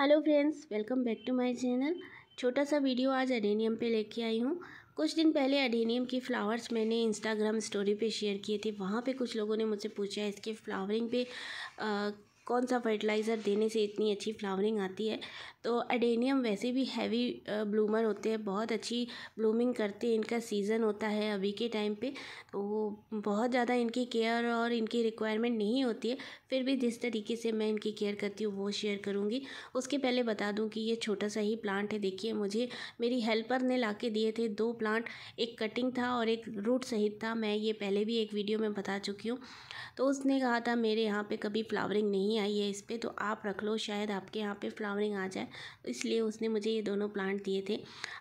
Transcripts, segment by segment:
hello friends welcome back to my channel छोटा सा video आज एडेनियम पे लेके आई हूँ कुछ दिन पहले एडेनियम की फ़्लावर्स मैंने इंस्टाग्राम स्टोरी पे शेयर किए थे वहाँ पे कुछ लोगों ने मुझसे पूछा इसके फ्लावरिंग पे आ, कौन सा फर्टिलाइज़र देने से इतनी अच्छी फ्लावरिंग आती है तो अडेनियम वैसे भी हैवी ब्लूमर होते हैं बहुत अच्छी ब्लूमिंग करते हैं इनका सीज़न होता है अभी के टाइम पे तो बहुत ज़्यादा इनकी केयर और इनकी रिक्वायरमेंट नहीं होती है फिर भी जिस तरीके से मैं इनकी केयर करती हूँ वो शेयर करूँगी उसके पहले बता दूँ कि ये छोटा सा ही प्लांट है देखिए मुझे मेरी हेल्पर ने ला दिए थे दो प्लांट एक कटिंग था और एक रूट सहित था मैं ये पहले भी एक वीडियो में बता चुकी हूँ तो उसने कहा था मेरे यहाँ पर कभी फ्लावरिंग नहीं नहीं आई है इस पर तो आप रख लो शायद आपके यहाँ पे फ्लावरिंग आ जाए इसलिए उसने मुझे ये दोनों प्लांट दिए थे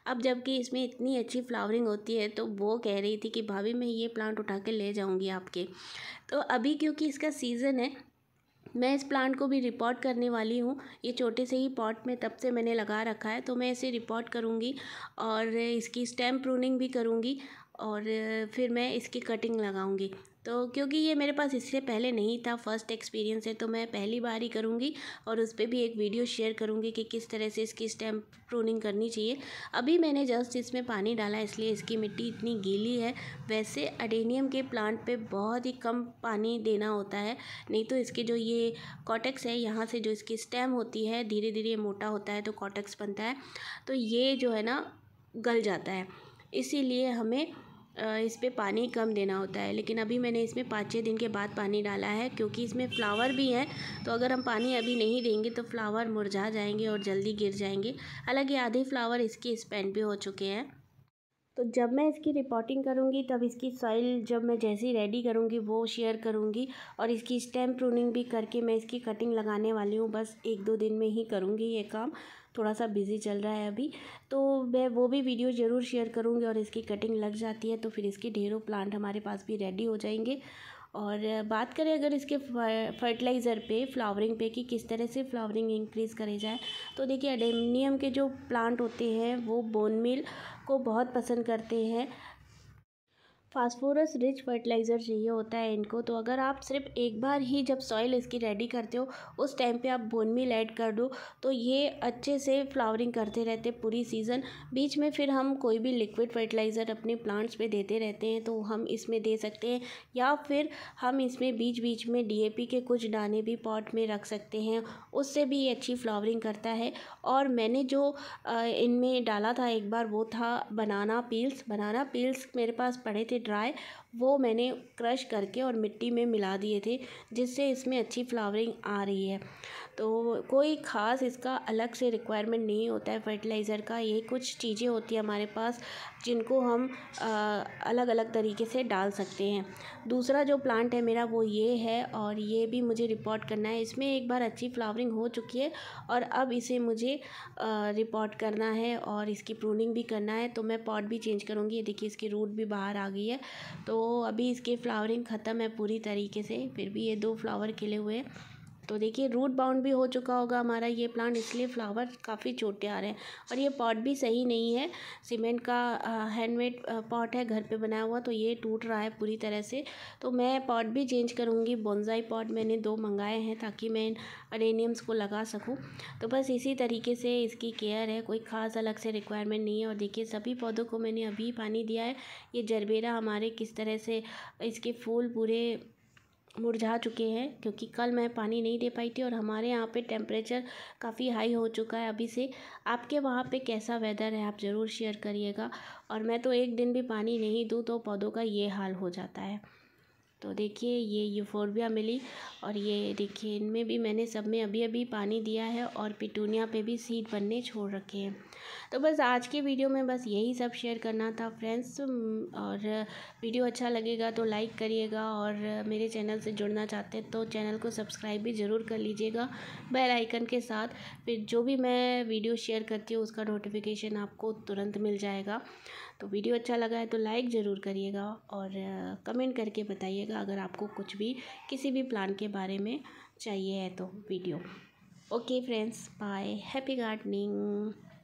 अब जबकि इसमें इतनी अच्छी फ्लावरिंग होती है तो वो कह रही थी कि भाभी मैं ये प्लांट उठा के ले जाऊँगी आपके तो अभी क्योंकि इसका सीज़न है मैं इस प्लांट को भी रिपोर्ट करने वाली हूँ ये छोटे से ही पॉट में तब से मैंने लगा रखा है तो मैं इसे रिपोर्ट करूँगी और इसकी स्टैम्प प्रूनिंग भी करूँगी और फिर मैं इसकी कटिंग लगाऊंगी तो क्योंकि ये मेरे पास इससे पहले नहीं था फर्स्ट एक्सपीरियंस है तो मैं पहली बार ही करूँगी और उस पर भी एक वीडियो शेयर करूँगी कि किस तरह से इसकी स्टैम्प प्रूनिंग करनी चाहिए अभी मैंने जस्ट इसमें पानी डाला इसलिए इसकी मिट्टी इतनी गीली है वैसे अडेनियम के प्लांट पे बहुत ही कम पानी देना होता है नहीं तो इसके जो ये कॉटेक्स है यहाँ से जो इसकी स्टैम होती है धीरे धीरे मोटा होता है तो कॉटेक्स बनता है तो ये जो है ना गल जाता है इसीलिए हमें इस पर पानी कम देना होता है लेकिन अभी मैंने इसमें पाँच छः दिन के बाद पानी डाला है क्योंकि इसमें फ्लावर भी हैं तो अगर हम पानी अभी नहीं देंगे तो फ्लावर मुरझा जाएंगे और जल्दी गिर जाएंगे हालाँकि आधे फ्लावर इसके स्पेंड भी हो चुके हैं तो जब मैं इसकी रिपोर्टिंग करूँगी तब इसकी सॉइल जब मैं जैसी रेडी करूँगी वो शेयर करूँगी और इसकी स्टेम प्रूनिंग भी करके मैं इसकी कटिंग लगाने वाली हूँ बस एक दो दिन में ही करूँगी ये काम थोड़ा सा बिज़ी चल रहा है अभी तो मैं वो भी वीडियो ज़रूर शेयर करूँगी और इसकी कटिंग लग जाती है तो फिर इसके ढेरों प्लांट हमारे पास भी रेडी हो जाएंगे और बात करें अगर इसके फर्टिलाइज़र पे फ्लावरिंग पे कि किस तरह से फ्लावरिंग इंक्रीज़ करी जाए तो देखिए एडेनियम के जो प्लांट होते हैं वो बोन मिल को बहुत पसंद करते हैं फास्फोरस रिच फर्टिलाइज़र चाहिए होता है इनको तो अगर आप सिर्फ एक बार ही जब सॉइल इसकी रेडी करते हो उस टाइम पे आप बोन ऐड कर दो तो ये अच्छे से फ्लावरिंग करते रहते पूरी सीज़न बीच में फिर हम कोई भी लिक्विड फर्टिलाइज़र अपने प्लांट्स पे देते रहते हैं तो हम इसमें दे सकते हैं या फिर हम इसमें बीच बीच में डी के कुछ दाने भी पॉट में रख सकते हैं उससे भी ये अच्छी फ्लावरिंग करता है और मैंने जो इनमें डाला था एक बार वो था बनाना पील्स बनाना पील्स मेरे पास पड़े थे ड्राई वो मैंने क्रश करके और मिट्टी में मिला दिए थे जिससे इसमें अच्छी फ्लावरिंग आ रही है तो कोई ख़ास इसका अलग से रिक्वायरमेंट नहीं होता है फर्टिलाइज़र का ये कुछ चीज़ें होती है हमारे पास जिनको हम आ, अलग अलग तरीके से डाल सकते हैं दूसरा जो प्लांट है मेरा वो ये है और ये भी मुझे रिपोर्ट करना है इसमें एक बार अच्छी फ्लावरिंग हो चुकी है और अब इसे मुझे रिपोर्ट करना है और इसकी प्रूनिंग भी करना है तो मैं पॉट भी चेंज करूँगी देखिए इसकी रूट भी बाहर आ गई है तो अभी इसकी फ्लावरिंग ख़त्म है पूरी तरीके से फिर भी ये दो फ्लावर खिले हुए हैं तो देखिए रूट बाउंड भी हो चुका होगा हमारा ये प्लांट इसलिए फ्लावर काफ़ी छोटे आ रहे हैं और ये पॉट भी सही नहीं है सीमेंट का हैंडमेड पॉट है घर पे बनाया हुआ तो ये टूट रहा है पूरी तरह से तो मैं पॉट भी चेंज करूँगी बोनजाई पॉट मैंने दो मंगाए हैं ताकि मैं अडेनियम्स को लगा सकूँ तो बस इसी तरीके से इसकी केयर है कोई ख़ास अलग से रिक्वायरमेंट नहीं है और देखिए सभी पौधों को मैंने अभी पानी दिया है ये जरबेरा हमारे किस तरह से इसके फूल पूरे मुरझा चुके हैं क्योंकि कल मैं पानी नहीं दे पाई थी और हमारे यहाँ पे टेम्परेचर काफ़ी हाई हो चुका है अभी से आपके वहाँ पे कैसा वेदर है आप ज़रूर शेयर करिएगा और मैं तो एक दिन भी पानी नहीं दूँ तो पौधों का ये हाल हो जाता है तो देखिए ये यूफोरबिया मिली और ये देखिए इनमें भी मैंने सब में अभी अभी पानी दिया है और पिटूनिया पे भी सीड बनने छोड़ रखे हैं तो बस आज के वीडियो में बस यही सब शेयर करना था फ्रेंड्स और वीडियो अच्छा लगेगा तो लाइक करिएगा और मेरे चैनल से जुड़ना चाहते हैं तो चैनल को सब्सक्राइब भी ज़रूर कर लीजिएगा बेलाइकन के साथ फिर जो भी मैं वीडियो शेयर करती हूँ उसका नोटिफिकेशन आपको तुरंत मिल जाएगा तो वीडियो अच्छा लगा है तो लाइक ज़रूर करिएगा और कमेंट करके बताइए कीजिएगा अगर आपको कुछ भी किसी भी प्लान के बारे में चाहिए है तो video okay friends bye happy gardening